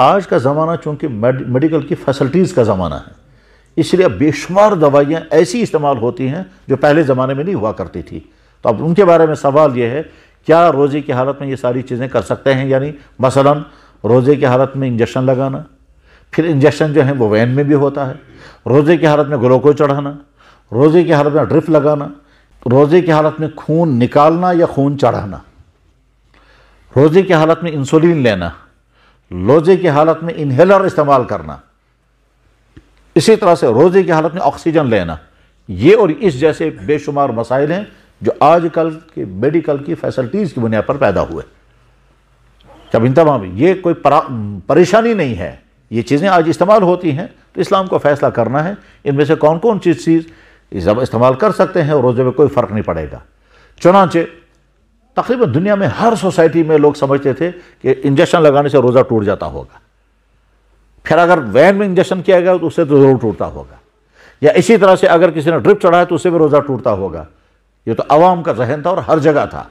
आज का ज़माना चूँकि मेडिकल की फैसल्टीज़ का ज़माना है इसलिए अब बेशुमार दवाइयाँ ऐसी इस्तेमाल होती हैं जो पहले ज़माने में नहीं हुआ करती थी तो अब उनके बारे में सवाल ये है क्या रोज़े की हालत में ये सारी चीज़ें कर सकते हैं यानी मसलन रोज़े की हालत में इंजेक्शन लगाना फिर इंजेक्शन जो है वो वैन में भी होता है रोज़े की हालत में ग्लूकोज चढ़ाना रोज़े की हालत में ड्रिप लगाना रोज़े की हालत में खून निकालना या खून चढ़ाना रोज़े की हालत में इंसुलिन लेना लोजे की हालत में इन्हेलर इस्तेमाल करना इसी तरह से रोजे की हालत में ऑक्सीजन लेना ये और इस जैसे बेशुमार मसाइल हैं जो आजकल के मेडिकल की फैसिलिटीज की बुनियाद पर पैदा हुए जब इन तमाम ये कोई परेशानी नहीं है ये चीज़ें आज इस्तेमाल होती हैं तो इस्लाम को फैसला करना है इनमें से कौन कौन चीज़ चीज़ इस्तेमाल कर सकते हैं और रोज़े में कोई फ़र्क नहीं पड़ेगा चुनाचे तकरीबन दुनिया में हर सोसाइटी में लोग समझते थे कि इंजेक्शन लगाने से रोज़ा टूट जाता होगा फिर अगर वैन में इंजेक्शन किया गया तो उससे तो ज़रूर टूटता होगा या इसी तरह से अगर किसी ने ड्रिप चढ़ाया तो उससे भी रोज़ा टूटता होगा ये तो आवाम का जहन था और हर जगह था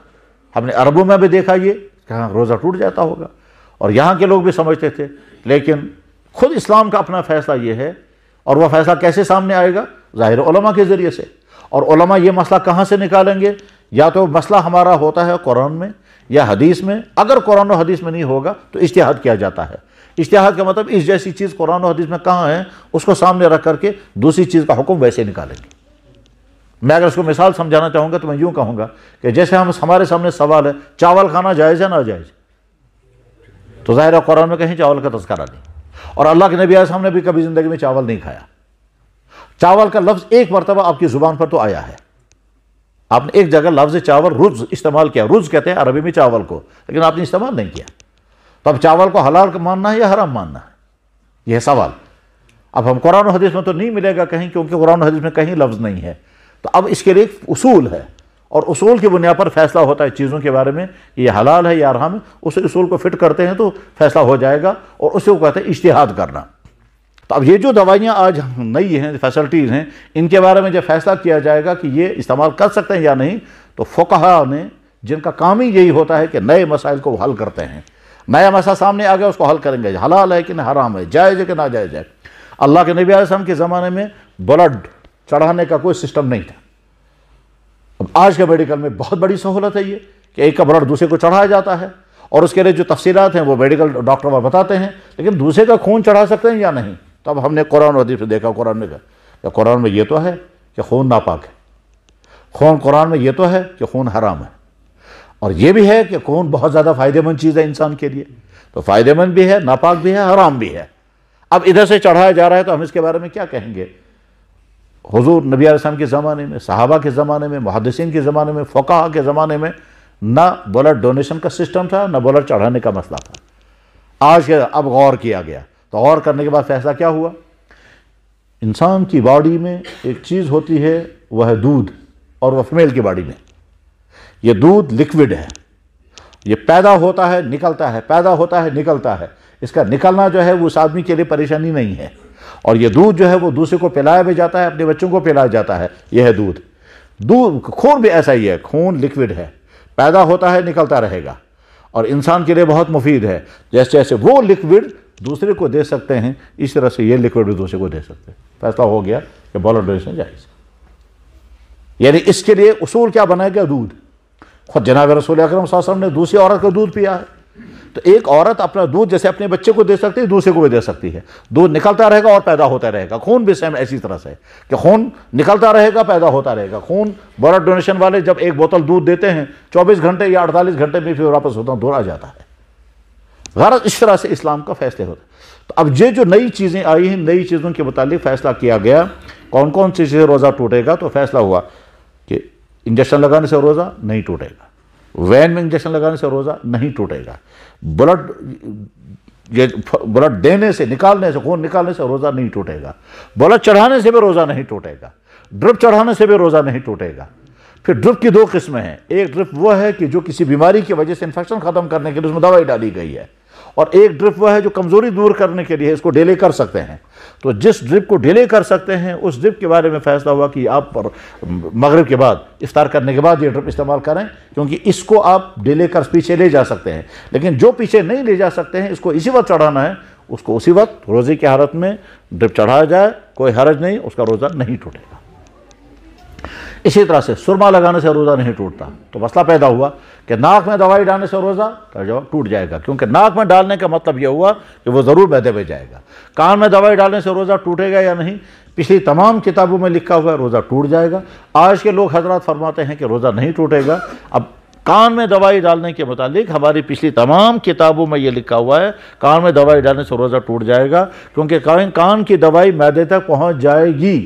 हमने अरबों में भी देखा ये कहाँ रोज़ा टूट जाता होगा और यहाँ के लोग भी समझते थे लेकिन खुद इस्लाम का अपना फ़ैसला ये है और वह फ़ैसला कैसे सामने आएगा ज़ाहिर के ज़रिए से और ये मसला कहाँ से निकालेंगे या तो मसला हमारा होता है कुरान में या हदीस में अगर कुरान और हदीस में नहीं होगा तो इश्तहाद किया जाता है इश्तहाद का मतलब इस जैसी चीज़ कुरान और हदीस में कहाँ है उसको सामने रख करके दूसरी चीज़ का हुक्म वैसे निकालेंगे मैं अगर उसको मिसाल समझाना चाहूँगा तो मैं यूँ कहूँगा कि जैसे हम हमारे सामने सवाल है चावल खाना जायज़ है ना जायज़ तो ज़ाहिर है कुरान में कहीं चावल का तस्करा नहीं और अल्लाह के नबी आसम ने भी कभी ज़िंदगी में चावल नहीं खाया चावल का लफ्ज़ एक मरतबा आपकी ज़ुबान पर तो आया है आपने एक जगह लफ्ज़ चावल रुज इस्तेमाल किया रुज कहते हैं अरबी में चावल को लेकिन आपने इस्तेमाल नहीं किया तो अब चावल को हलाल मानना है या हराम मानना है यह सवाल अब हम कुरान हदीस में तो नहीं मिलेगा कहीं क्योंकि कुरान हदीस में कहीं लफ्ज़ नहीं है तो अब इसके लिए एक उसूल है और उसूल की बुनियाद पर फैसला होता है चीज़ों के बारे में ये हलाल है या हराम है उस उसूल को फिट करते हैं तो फैसला हो जाएगा और उसे वो कहते हैं इश्तहाद करना तो अब ये जो दवाइयाँ आज नई हैं फैसल्टीज़ हैं इनके बारे में जब फैसला किया जाएगा कि ये इस्तेमाल कर सकते हैं या नहीं तो फोकहा ने जिनका काम ही यही होता है कि नए मसाइल को हल करते हैं नया मसला सामने आ गया उसको हल करेंगे हलाल है कि ना हराम है जायज़ है कि ना जायज़ है अल्लाह के नबी आसम के ज़माने में ब्लड चढ़ाने का कोई सिस्टम नहीं था अब आज के मेडिकल में बहुत बड़ी सहूलत है ये कि एक का ब्लड दूसरे को चढ़ाया जाता है और उसके लिए जो तफसीत हैं वो मेडिकल डॉक्टर वह बताते हैं लेकिन दूसरे का खून चढ़ा सकते हैं या नहीं तो अब हमने कुरान हदीस से देखा कुरान में क्या तो कुरान में ये तो है कि खून नापाक है खून कुरान में ये तो है कि खून हराम है और ये भी है कि खून बहुत ज़्यादा फ़ायदेमंद चीज़ है इंसान के लिए तो फ़ायदेमंद भी है नापाक भी है हराम भी है अब इधर से चढ़ाया जा रहा है तो हम इसके बारे में क्या कहेंगे हजूर नबी आसम के ज़माने में साहबा के ज़माने में मुहदसिन के ज़माने में फ़ोका के ज़माने में ना ब्लड डोनेशन का सिस्टम था ना ब्लड चढ़ाने का मसला था आज के अब गौर किया गया तो और करने के बाद फैसला क्या हुआ इंसान की बॉडी में एक चीज़ होती है वह है दूध और वह फीमेल की बॉडी में यह दूध लिक्विड है यह पैदा होता है निकलता है पैदा होता है निकलता है इसका निकलना जो है वो उस आदमी के लिए परेशानी नहीं है और यह दूध जो है वो दूसरे को पिलाया भी जाता है अपने बच्चों को पिलाया जाता है यह है दूध दूध खून भी ऐसा ही है खून लिक्विड है पैदा होता है निकलता रहेगा और इंसान के लिए बहुत मुफीद है जैसे जैसे वो लिक्विड दूसरे को दे सकते हैं इस तरह से ये लिक्विड भी दूसरे को दे सकते हैं फैसला हो गया कि बॉलर डोनेशन जायज़ यानी इसके लिए उसूल क्या बनाया गया दूध खुद जनाब रसूल अक्रम साहब ने दूसरी औरत का दूध पिया है तो एक औरत अपना दूध जैसे अपने बच्चे को दे सकती है दूसरे को भी दे सकती है दूध निकलता रहेगा और पैदा होता रहेगा खून भी सेम ऐसी तरह से कि खून निकलता रहेगा पैदा होता रहेगा खून ब्लड डोनेशन वाले जब एक बोतल दूध देते हैं 24 घंटे या 48 घंटे में फिर वापस होता दौड़ा जाता है गरज इस तरह से इस्लाम का फैसले होता तो अब ये जो नई चीज़ें आई हैं नई चीज़ों के मुतालिक फ़ैसला किया गया कौन कौन सी चीज़ें रोज़ा टूटेगा तो फैसला हुआ कि इंजेक्शन लगाने से रोज़ा नहीं टूटेगा वैन में इंजेक्शन लगाने से रोज़ा नहीं टूटेगा ब्लड ये ब्लड देने से निकालने से खून निकालने से रोज़ा नहीं टूटेगा ब्लड चढ़ाने से भी रोज़ा नहीं टूटेगा ड्रिप चढ़ाने से भी रोज़ा नहीं टूटेगा फिर ड्रिप की दो किस्में हैं एक ड्रिप वो है कि जो किसी बीमारी की वजह से इन्फेक्शन ख़त्म करने के लिए उसमें दवाई डाली गई है और एक ड्रिप वह है जो कमज़ोरी दूर करने के लिए इसको डिले कर सकते हैं तो जिस ड्रिप को डिले कर सकते हैं उस ड्रिप के बारे में फ़ैसला हुआ कि आप मगरब के बाद इफ्तार करने के बाद ये ड्रिप इस्तेमाल करें क्योंकि इसको आप डिले कर पीछे ले जा सकते हैं लेकिन जो पीछे नहीं ले जा सकते हैं इसको इसी वक्त चढ़ाना है उसको उसी वक्त रोज़े की हालत में ड्रिप चढ़ाया जाए कोई हरज नहीं उसका रोज़ा नहीं टूटेगा इसी तरह से सुरमा लगाने से रोज़ा नहीं टूटता तो मसला पैदा हुआ कि नाक में दवाई डालने से रोज़ा तो टूट जाएगा क्योंकि नाक में डालने का मतलब यह हुआ कि वो ज़रूर बहते में जाएगा कान में दवाई डालने से रोज़ा टूटेगा या नहीं पिछली तमाम किताबों में लिखा हुआ है रोज़ा टूट जाएगा आज के लोग हजरात फरमाते हैं कि रोज़ा नहीं टूटेगा अब कान में दवाई डालने के मुतालिक हमारी पिछली तमाम किताबों में ये लिखा हुआ है कान में दवाई डालने से रोज़ा टूट जाएगा क्योंकि कान की दवाई मैदे तक पहुँच जाएगी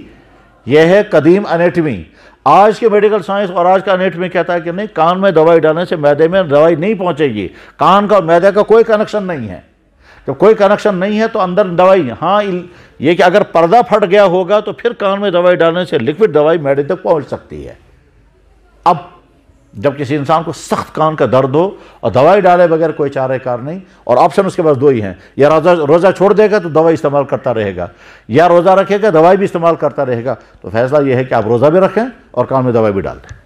यह है कदीम अनेटमी आज के मेडिकल साइंस और आज का अनेटमी कहता है कि नहीं कान में दवाई डालने से मैदे में दवाई नहीं पहुंचेगी कान का मैदे का कोई कनेक्शन नहीं है जब कोई कनेक्शन नहीं है तो अंदर दवाई हाँ ये कि अगर पर्दा फट गया होगा तो फिर कान में दवाई डालने से लिक्विड दवाई मैदे तक पहुंच सकती है अब जब किसी इंसान को सख्त कान का दर्द हो और दवाई डाले बगैर कोई चारे कार नहीं और ऑप्शन उसके पास दो ही हैं या रोज़ा रोज़ा छोड़ देगा तो दवाई इस्तेमाल करता रहेगा या रोज़ा रखेगा दवाई भी इस्तेमाल करता रहेगा तो फैसला यह है कि आप रोज़ा भी रखें और कान में दवाई भी डाल दें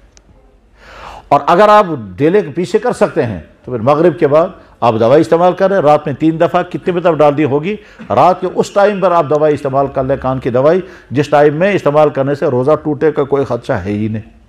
और अगर आप डेले के पीछे कर सकते हैं तो फिर मगरब के बाद आप दवाई इस्तेमाल करें रात में तीन दफ़ा कितनी मतलब डाल दी होगी रात के उस टाइम पर आप दवाई इस्तेमाल कर लें कान की दवाई जिस टाइम में इस्तेमाल करने से रोज़ा टूटे का कोई ख़दशा है ही नहीं